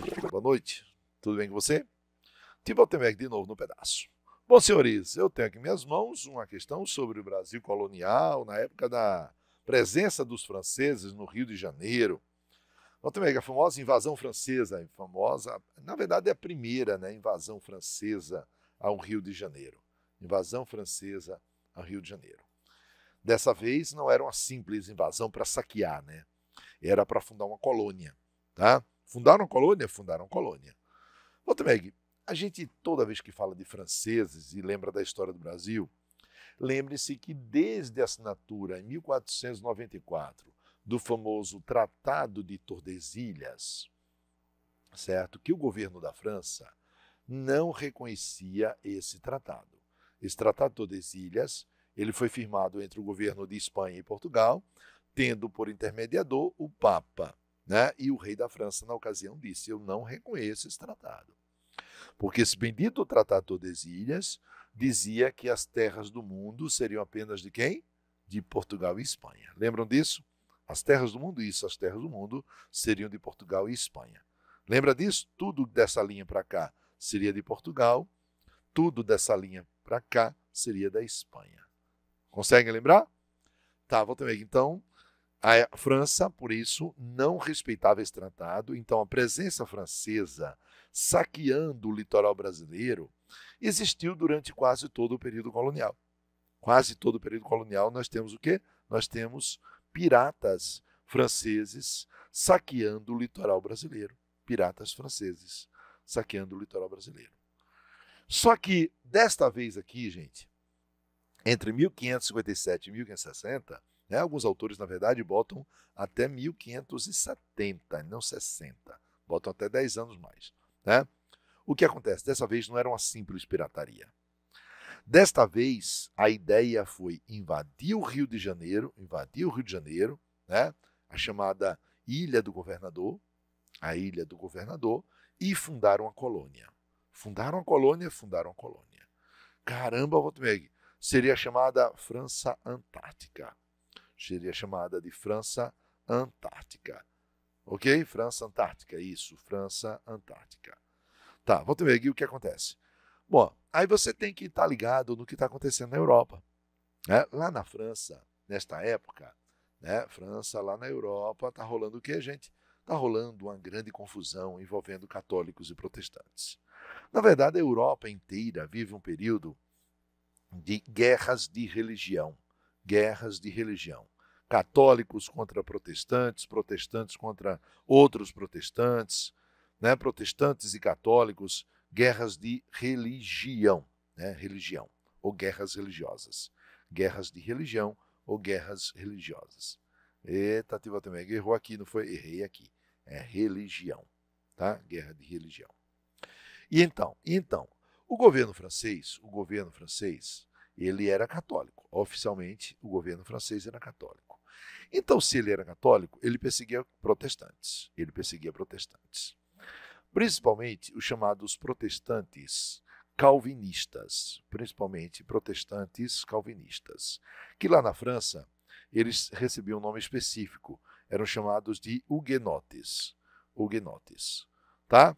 tarde, boa noite. Tudo bem com você? Tibaltemec de novo no pedaço. Bom, senhores, eu tenho aqui em minhas mãos uma questão sobre o Brasil colonial na época da presença dos franceses no Rio de Janeiro. Baltemec, a famosa invasão francesa, famosa, na verdade é a primeira né, invasão francesa ao Rio de Janeiro. Invasão francesa ao Rio de Janeiro. Dessa vez não era uma simples invasão para saquear, né? Era para fundar uma colônia, tá? Fundaram colônia? Fundaram colônia. Volta, Meg, a gente toda vez que fala de franceses e lembra da história do Brasil, lembre-se que desde a assinatura em 1494 do famoso Tratado de Tordesilhas, certo? Que o governo da França não reconhecia esse tratado. Esse Tratado de Tordesilhas, ele foi firmado entre o governo de Espanha e Portugal, tendo por intermediador o Papa. Né? E o rei da França, na ocasião, disse: Eu não reconheço esse tratado. Porque esse bendito Tratado de Tordesilhas dizia que as terras do mundo seriam apenas de quem? De Portugal e Espanha. Lembram disso? As terras do mundo, isso, as terras do mundo seriam de Portugal e Espanha. Lembra disso? Tudo dessa linha para cá seria de Portugal, tudo dessa linha para cá seria da Espanha. Conseguem lembrar? Tá, vou também então a França, por isso, não respeitava esse tratado, então a presença francesa saqueando o litoral brasileiro existiu durante quase todo o período colonial. Quase todo o período colonial nós temos o quê? Nós temos piratas franceses saqueando o litoral brasileiro. Piratas franceses saqueando o litoral brasileiro. Só que desta vez aqui, gente, entre 1557 e 1560, né? Alguns autores, na verdade, botam até 1570, não 60. Botam até 10 anos mais. Né? O que acontece? Dessa vez não era uma simples pirataria. Desta vez, a ideia foi invadir o Rio de Janeiro, invadir o Rio de Janeiro, né? a chamada Ilha do Governador, a Ilha do Governador, e fundar uma colônia. Fundaram a colônia, fundaram a colônia. Caramba, Wotmeg, seria chamada França Antártica seria chamada de França Antártica. Ok? França Antártica, isso, França Antártica. Tá, vamos ver aqui o que acontece. Bom, aí você tem que estar tá ligado no que está acontecendo na Europa. Né? Lá na França, nesta época, né? França, lá na Europa, está rolando o que, gente? Está rolando uma grande confusão envolvendo católicos e protestantes. Na verdade, a Europa inteira vive um período de guerras de religião guerras de religião. Católicos contra protestantes, protestantes contra outros protestantes, né? protestantes e católicos, guerras de religião, né? religião, ou guerras religiosas. Guerras de religião ou guerras religiosas. Eita, também errou aqui, não foi? Errei aqui. É religião, tá? Guerra de religião. E então, e então, o governo francês, o governo francês, ele era católico. Oficialmente, o governo francês era católico. Então, se ele era católico, ele perseguia protestantes. Ele perseguia protestantes. Principalmente os chamados protestantes calvinistas, principalmente protestantes calvinistas, que lá na França eles recebiam um nome específico, eram chamados de huguenotes, huguenotes, tá?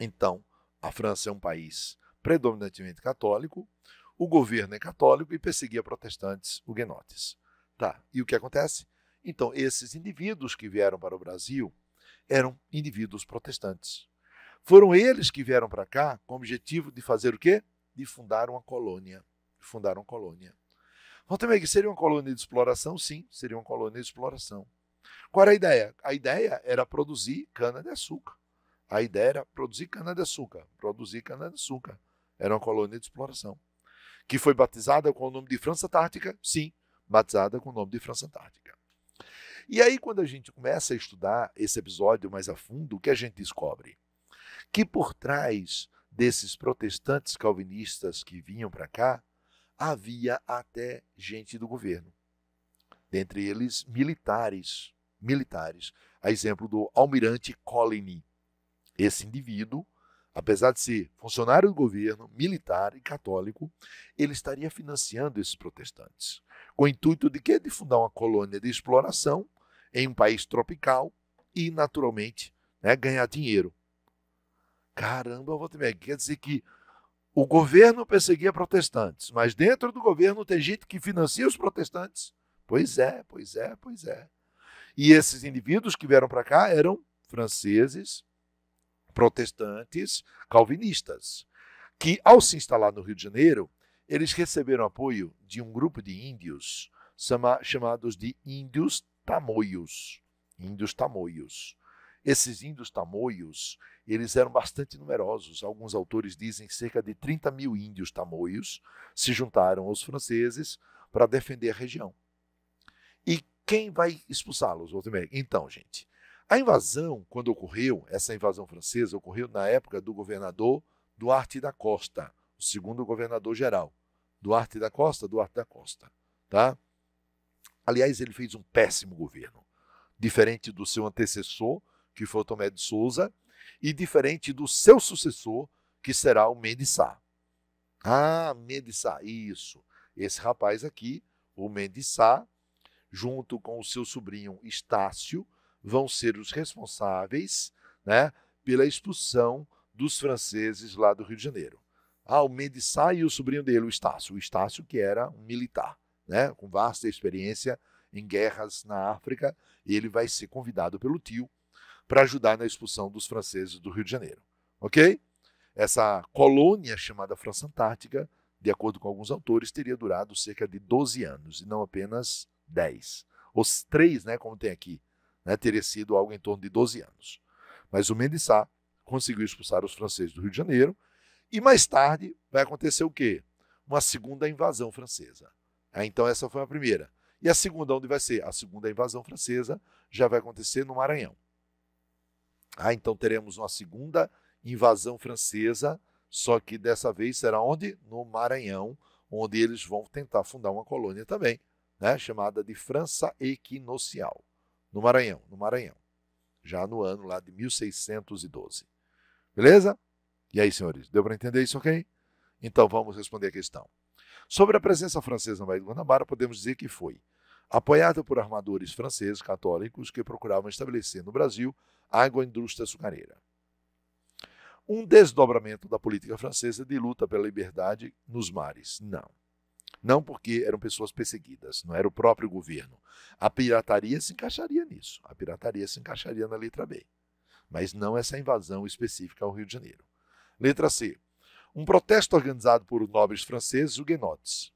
Então, a França é um país predominantemente católico, o governo é católico e perseguia protestantes huguenotes. Tá, e o que acontece? Então, esses indivíduos que vieram para o Brasil eram indivíduos protestantes. Foram eles que vieram para cá com o objetivo de fazer o quê? De fundar uma colônia. Fundaram uma colônia. que seria uma colônia de exploração? Sim, seria uma colônia de exploração. Qual era a ideia? A ideia era produzir cana-de-açúcar. A ideia era produzir cana-de-açúcar, produzir cana-de-açúcar. Era uma colônia de exploração que foi batizada com o nome de França Antártica? Sim, batizada com o nome de França Antártica. E aí, quando a gente começa a estudar esse episódio mais a fundo, o que a gente descobre? Que por trás desses protestantes calvinistas que vinham para cá, havia até gente do governo. Dentre eles, militares. Militares. A exemplo do almirante Coligny. Esse indivíduo apesar de ser funcionário do governo, militar e católico, ele estaria financiando esses protestantes. Com o intuito de quê? De fundar uma colônia de exploração em um país tropical e, naturalmente, né, ganhar dinheiro. Caramba, Valtemir, quer dizer que o governo perseguia protestantes, mas dentro do governo tem gente que financia os protestantes? Pois é, pois é, pois é. E esses indivíduos que vieram para cá eram franceses, protestantes calvinistas, que, ao se instalar no Rio de Janeiro, eles receberam apoio de um grupo de índios chamados de índios tamoios. Índios tamoios. Esses índios tamoios, eles eram bastante numerosos. Alguns autores dizem que cerca de 30 mil índios tamoios se juntaram aos franceses para defender a região. E quem vai expulsá-los? Então, gente, a invasão, quando ocorreu, essa invasão francesa ocorreu na época do governador Duarte da Costa, o segundo governador geral. Duarte da Costa, Duarte da Costa, tá? Aliás, ele fez um péssimo governo, diferente do seu antecessor, que foi o Tomé de Souza, e diferente do seu sucessor, que será o Mendes Sá. Ah, Mendes Sá, isso. Esse rapaz aqui, o Mendes Sá, junto com o seu sobrinho Estácio, vão ser os responsáveis né, pela expulsão dos franceses lá do Rio de Janeiro. Ah, o Mendissá e o sobrinho dele, o Estácio. O Estácio, que era um militar, né, com vasta experiência em guerras na África, ele vai ser convidado pelo tio para ajudar na expulsão dos franceses do Rio de Janeiro. Ok? Essa colônia chamada França Antártica, de acordo com alguns autores, teria durado cerca de 12 anos e não apenas 10. Os três, né, como tem aqui, né, teria sido algo em torno de 12 anos. Mas o Mendes Sá conseguiu expulsar os franceses do Rio de Janeiro e mais tarde vai acontecer o quê? Uma segunda invasão francesa. É, então essa foi a primeira. E a segunda onde vai ser? A segunda invasão francesa já vai acontecer no Maranhão. Ah, então teremos uma segunda invasão francesa, só que dessa vez será onde? No Maranhão, onde eles vão tentar fundar uma colônia também, né? chamada de França Equinocial no Maranhão, no Maranhão, já no ano lá de 1612. Beleza? E aí, senhores, deu para entender isso, ok? Então vamos responder a questão. Sobre a presença francesa na Baía de Guanabara, podemos dizer que foi apoiada por armadores franceses católicos que procuravam estabelecer no Brasil água indústria açucareira. Um desdobramento da política francesa de luta pela liberdade nos mares? Não. Não porque eram pessoas perseguidas, não era o próprio governo. A pirataria se encaixaria nisso. A pirataria se encaixaria na letra B. Mas não essa invasão específica ao Rio de Janeiro. Letra C. Um protesto organizado por nobres franceses huguenotes,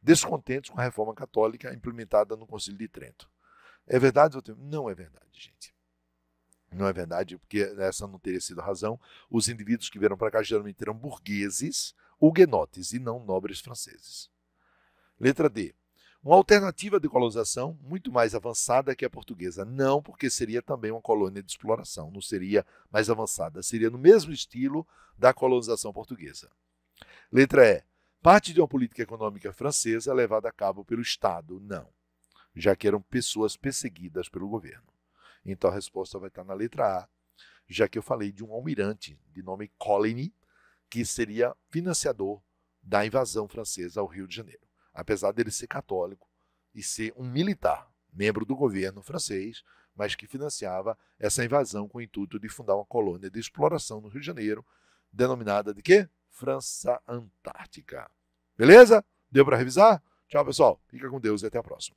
descontentes com a reforma católica implementada no Concílio de Trento. É verdade ou não é verdade, gente? Não é verdade, porque essa não teria sido a razão. Os indivíduos que vieram para cá geralmente eram burgueses, huguenotes e não nobres franceses. Letra D. Uma alternativa de colonização muito mais avançada que a portuguesa. Não, porque seria também uma colônia de exploração, não seria mais avançada. Seria no mesmo estilo da colonização portuguesa. Letra E. Parte de uma política econômica francesa levada a cabo pelo Estado. Não, já que eram pessoas perseguidas pelo governo. Então a resposta vai estar na letra A, já que eu falei de um almirante de nome Coligny, que seria financiador da invasão francesa ao Rio de Janeiro apesar dele ser católico e ser um militar, membro do governo francês, mas que financiava essa invasão com o intuito de fundar uma colônia de exploração no Rio de Janeiro, denominada de quê? França Antártica. Beleza? Deu para revisar? Tchau, pessoal. Fica com Deus e até a próxima.